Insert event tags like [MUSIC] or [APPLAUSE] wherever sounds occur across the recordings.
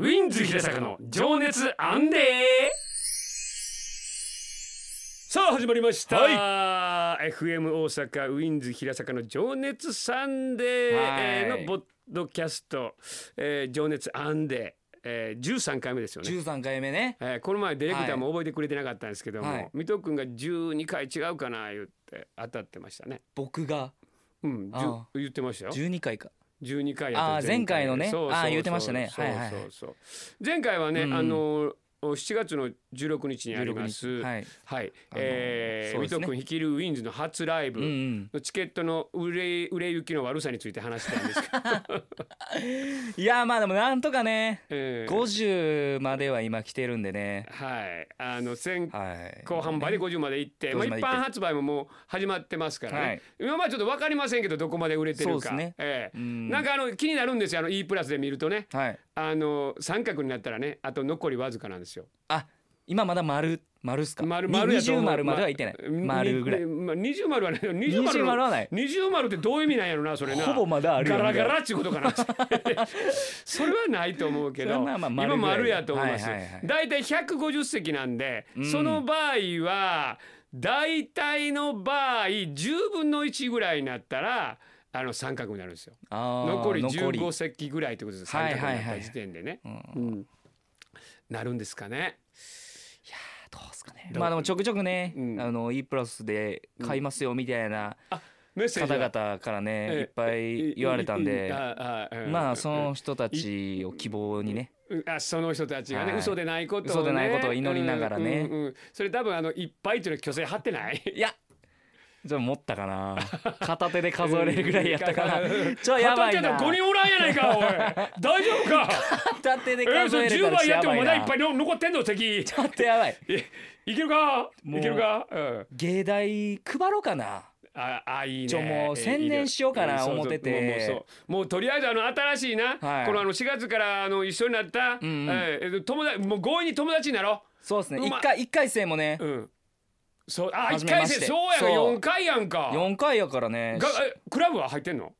ウィンズ平坂の情熱アンデーさあ始まりました、はい、FM 大阪ウィンズ平坂の情熱サンデーのボッドキャスト、えー、情熱アンデーえー、13回目ですよね13回目ね、えー、この前ディレクターも覚えてくれてなかったんですけども、はい、水戸君が12回違うかな言って当たってましたね僕がうん言ってましたよ十二回か12回やって前回のねああ言ってましたねはいはい前回はね、うん、あの7月の16日にあります、はい、はい、え水戸君率いるウィンズの初ライブのチケットの売れ売れ行きの悪さについて話したんですけど [LAUGHS] いやまあでもなんとかね、えー、50までは今来てるんでねはいあの先、はい、後半まで50まで行って、まあ、一般発売ももう始まってますからね、はい、今までちょっと分かりませんけどどこまで売れてるか、ねえなんかあの気になるんですよあの E プラスで見るとね、はい、あの三角になったらねあと残りわずかなんですですよ。あ今まだ丸丸すか丸丸二十丸まではいってない、ま丸ぐらいま丸はない二0丸はない丸ってどういう意味なんやろなそれなほぼまだあるよガラガラっちゅうことかな [LAUGHS] それはないと思うけどまあ丸今丸やと思います、はいはいはい大体席なんで、うんその場合は大体の場合十分の一ぐらいになったらあの三角になるんですよ残り十五席ぐらいってことです三角になった時点でね、うんなるんですかね。いやどうですかね。まあでもちょくちょくね、うん、あの E プラスで買いますよみたいな。方々からね、いっぱい言われたんで、まあその人たちを希望にね、あその人たちがね、はい、嘘でないことを、ね、嘘でないことを祈りながらね、うんうんうん、それ多分あのいっぱいというのは虚勢張ってないいやじゃ持ったかな片手で数えれるぐらいやったかな [LAUGHS] ちょやばいな片手で5人おらんやないかおい [LAUGHS] 大丈夫か片手で数えれるから10倍やってもまだいっぱい残ってんの席ちょっとやばい [LAUGHS] いけるかいけるか、うん、芸大配ろうかなああいいね。もう専念しようかな思ってて。もうとりあえずあの新しいな、はい、このあの4月からあの一緒になった、うんうん、えー、友達もう強引に友達になろう。そうですね。一、ま、回一回生もね、うん、そうあ一回戦そうやろ4回やんか四回やからねがクラブは入ってんの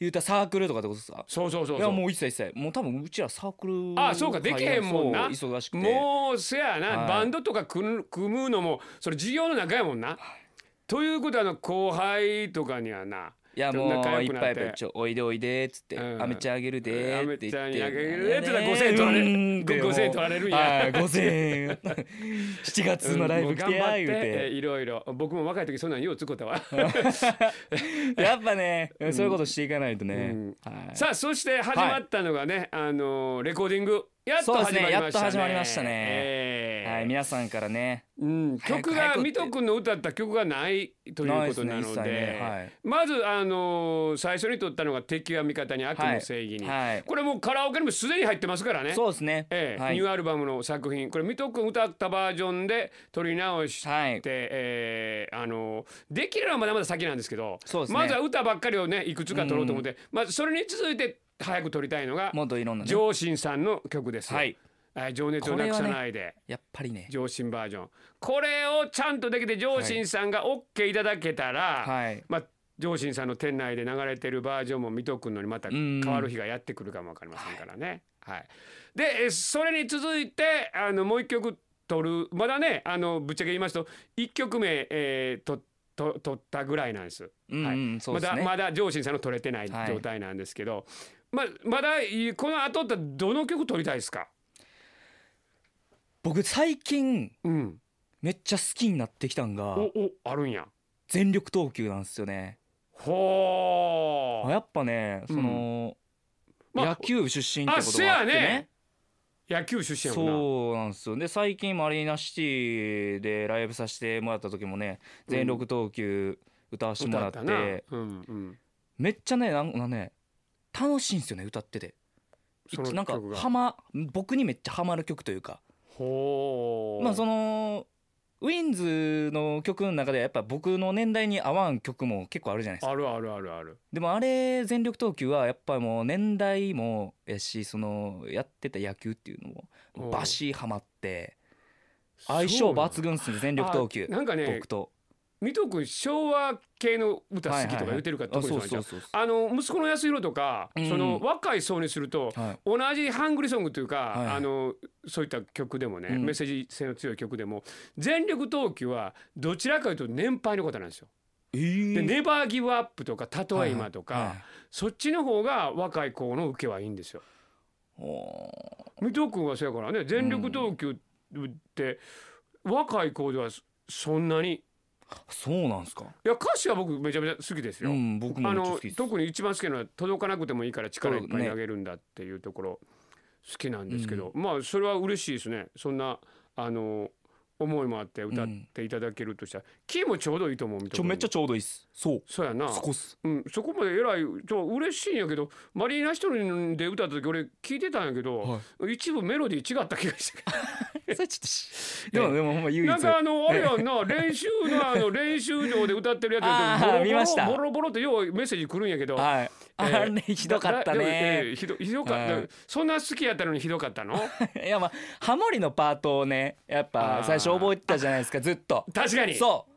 言うたサークルとかってことさ。すかそうそうそういやもう一切一切もう多分うちらサークルあそうかできへんもんな忙しくもうせやな、はい、バンドとか組むのもそれ事業の中やもんな、はい、ということはあの後輩とかにはないやもういっぱいいっぱいちょおいでおいでっつって「あめちゃんあげるで」って言って「あめちゃんあげるで」って言ったら5000円取られる5000円取られるんや5000円7 [LAUGHS] 月のライブ来てや言うていろいろ僕も若い時そんなんようつこたわ [LAUGHS] やっぱねそういうことしていかないとねさあそして始まったのがねあのレコーディングやっと始まりましたねやっと始まりましたねはい、皆さんからね。うん、曲が水戸君の歌った曲がないということなので、ねねはい、まずあのー、最初に撮ったのが敵は味方に悪の正義に、はい、これもうカラオケにもすでに入ってますからね。そうですね。えーニューアルバムの作品、これ水戸君歌ったバージョンで撮り直して、はい、えー、あのー、できるのはまだまだ先なんですけど、ね、まずは歌ばっかりをねいくつか撮ろうと思って、まそれに続いて早く取りたいのが、もっね、上新さんの曲です。はい。情熱をなくさないで、ね、やっぱりね上心バージョンこれをちゃんとできて上心さんが OK いただけたら、はい、まあ上心さんの店内で流れてるバージョンも見とくのにまた変わる日がやってくるかも分かりませんからね。はい、はい、でそれに続いてあのもう一曲撮るまだねあのぶっちゃけ言いますと1曲目、えー、撮と取ったぐらいなんです。うん、はい、ね、まだまだ上心さんの取れてない状態なんですけど、はい、ままだこの後ってどの曲取りたいですか？僕最近うん。めっちゃ好きになってきたんがお、お、あるんや。全力投球なんですよね。ほー。やっぱね、その、ま野球出身ってことがあってね野球出身やもんな。そうなんですよで最近マリーナシティでライブさせてもらった時もね全力投球歌わせてもらっって、たな。うんうん。めっちゃねなんかね楽しいんですよね歌っててなんか曲がハマ僕にめっちゃハマる曲というかまあそのウィンズの曲の中ではやっぱ僕の年代に合わん曲も結構あるじゃないですかあるあるあるあるでもあれ全力投球はやっぱもう年代もやしそのやってた野球っていうのもバシハマって相性抜群っすね全力投球なんかね僕と水戸君昭和系の歌好きとか言ってるから、はいはい、特にあの息子の安弘とか、うん、その若い層にすると、はい、同じハングリソングというか、はい、あのそういった曲でもね、うん、メッセージ性の強い曲でも全力投球はどちらかというと年配のことなんですよ。えー、で「ネバーギブアップ」とか「たとえ今」とか、はいはい、そっちの方が若い子の受けはいいんですよ。水戸君はそうやからね全力投球って、うん、若い子ではそんなにそうなんですか。いや歌詞は僕めちゃめちゃ好きですよ。うん、僕もあの特に一番好きなのは届かなくてもいいから力いっぱいあげるんだっていうところ好きなんですけど、うん、まあそれは嬉しいですね。そんなあの思いもあって歌っていただけるとしたら、うん、キーもちょうどいいと思うちょめっちゃちょうどいいっすそうそうやなそこす、うん、そこまでえらいちょ嬉しいんやけどマリーナ一人で歌った時俺聞いてたんやけど、はい、一部メロディー違った気がしてそれちょっとでもでもほんま唯一なんかあのあれやんな練習のあの練習場で歌ってるやつや [LAUGHS] 見ましたボロボロとようメッセージ来るんやけど、はい、[LAUGHS] あれ、ひどかったね、ひどひどかった、そんな好きやったのにひどかったの [LAUGHS] いやまあハモリのパートをねやっぱ最初覚えてたじゃないですかずっと確かにそう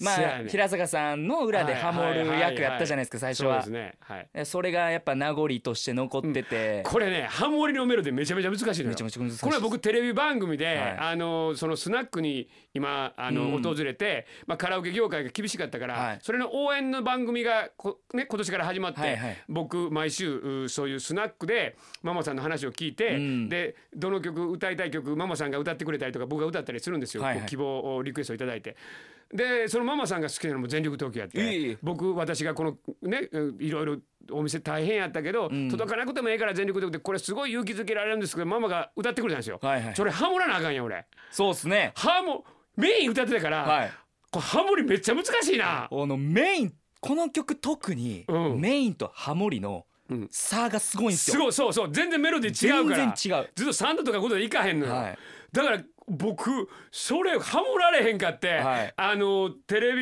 まあ、平坂さんの裏でハモる役やったじゃないですか最初はそうですね、それがやっぱ名残として残ってて、うん、これねハモりのメロディめちゃめちゃ難しいめちゃ難しいこれは僕テレビ番組で、はい、あのそのスナックに今あの、うん、訪れて、まあ、カラオケ業界が厳しかったから、はい、それの応援の番組がこ、ね、今年から始まって、はいはい、僕毎週そういうスナックでママさんの話を聞いて、うん、でどの曲歌いたい曲ママさんが歌ってくれたりとか僕が歌ったりするんですよ、はいはい、希望リクエストを頂いて。でそのママさんが好きなのも全力投球やって僕私がこのねいろいろお店大変やったけど、うん、届かなくてもええから全力投球でこれすごい勇気づけられるんですけどママが歌ってくれたんですよ。はいはい、それハモらなあかんや俺。そうっすね。ハモメイン歌ってたから、はい、これハモリめっちゃ難しいな。このメインこの曲特に、うん、メインとハモリの差がすごいんですよ。すごいそうそう全然メロディー違うから。全然違う。ずっと3度とか5度でいかへんのよ。はいだから僕それハモられへんかって、はい、あのテレ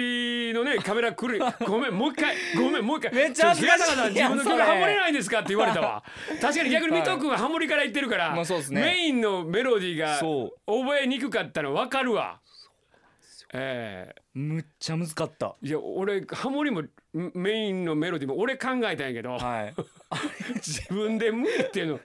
ビのねカメラ来る [LAUGHS] ごめんもう一回ごめんもう一回めっちゃ恥ずかしいさ自分の曲ハモれないんですかって言われたわ確かに逆に水戸君はハモりから言ってるから、まあね、メインのメロディーが覚えにくかったの分かるわええー、むっちゃ難かったいや俺ハモリもメインのメロディーも俺考えたんやけど、はい [LAUGHS] 自分で無理っていうの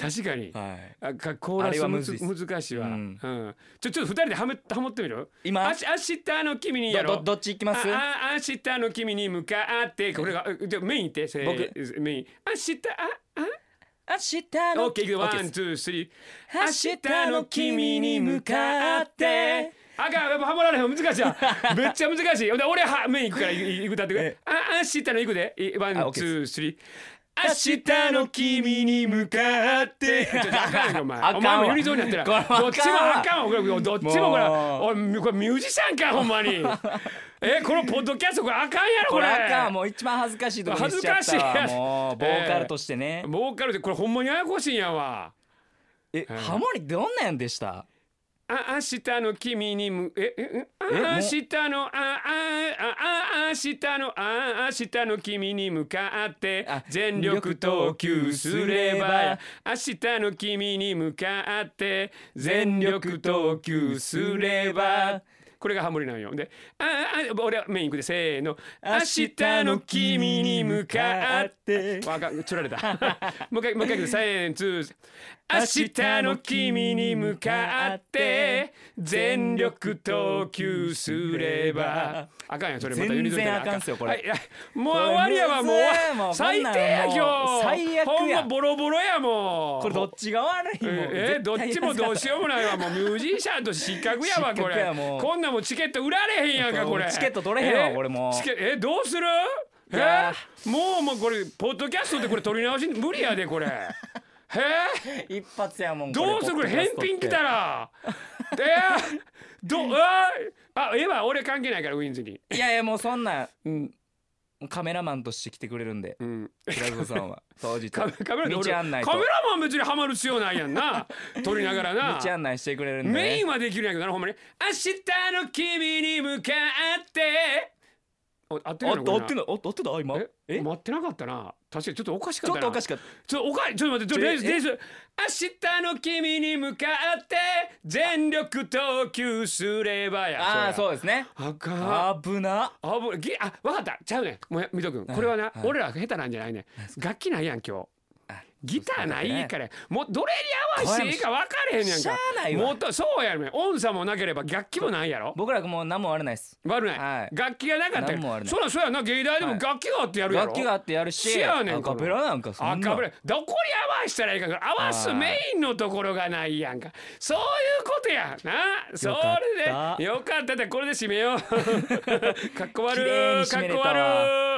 確かに、はい、あかコーラスはむず難しいわ、うん、うん、ちょちょっと2人でハめはもってみる今あし明日の君にやろうどっち行きますあ明日の君に向かってこれがじゃメインって僕メイン明日ああ明日の君に向かってあかんやっぱハモられへん難しいわ [LAUGHS] めっちゃ難しい俺は目いくからいくだってくれ明日のいくでワンツースリー明日の君に向かって。あかんお前。お前も寄り添になってる。どっちもあかんわ。どっちもこれ、おこれミュージシャンか、ほんまに。え、このポッドキャスト、これあかんやろ、これ。あかん、もう一番恥ずかしいとこにしちゃったわ。恥ずかしい。もう、ボーカルとしてね。ボーカルっこれほんまにややこしいんやわ。え、ハモリどんなんでしたあ明日の君にむえあ明日のあああ明日のあ明日の君に向かって全力投球すれば明日の君に向かって全力投球すればこれがハモリなんよでああ俺はメインいくでせーの明日の君に向かってわかつられたもう一回もう一回せーのツー明日の君に向かって [LAUGHS] 全力投球すればあかんやそれまたユニゾンあかんすよこれ、はい、もう終わりやわもう最低や今日最悪ほんまボロボロやもうこれどっちが悪いもんえー、どっちもどうしようもないわもうミュージシャンと失格やわこれこんななもチケット売られへんやんかこれチケット取れへんわこれもチケえどうするえもうもうこれポッドキャストでこれ取り直し無理やでこれ。へえ一発やもんどうするこれ返品来たらえー、どうあええわ俺関係ないからウィンズにいやいやもうそんな、うん、カメラマンとして来てくれるんで、うん、平蔵さんは [LAUGHS] 当日カメラ道案内カメラマン別にハマる必要ないやんな [LAUGHS] 撮りながらな道案内してくれるんで、ね、メインはできるんやけどなほんまに「明日の君に向かって」あ合ってるよ合ってんの合ってた今え待ってなかったな確かにちょっとおかしかったちょっとおかしかったちょっとおかちょっと待ってちょっとレースレ明日の君に向かって全力投球すればやああそうですねあか危な危なあ分かったちゃうねもう水戸君これはな、俺ら下手なんじゃないね楽器ないやん今日ギターないから、もうどれに合わせていいか分かれへんやんしゃあないもっとそうやねん音差もなければ楽器もないやろ僕らもう何も悪ないっす悪ない、はい楽器がなかったらも悪ないそらそうやな芸大でも楽器があってやるやろ、楽器があってやるしやねんアカペラなんかそんあなかぶれどこに合わせたらいいか合わすメインのところがないやんかそういうことやなそれでよかったでこれで締めよう [LAUGHS] かっこ悪いかっこ悪い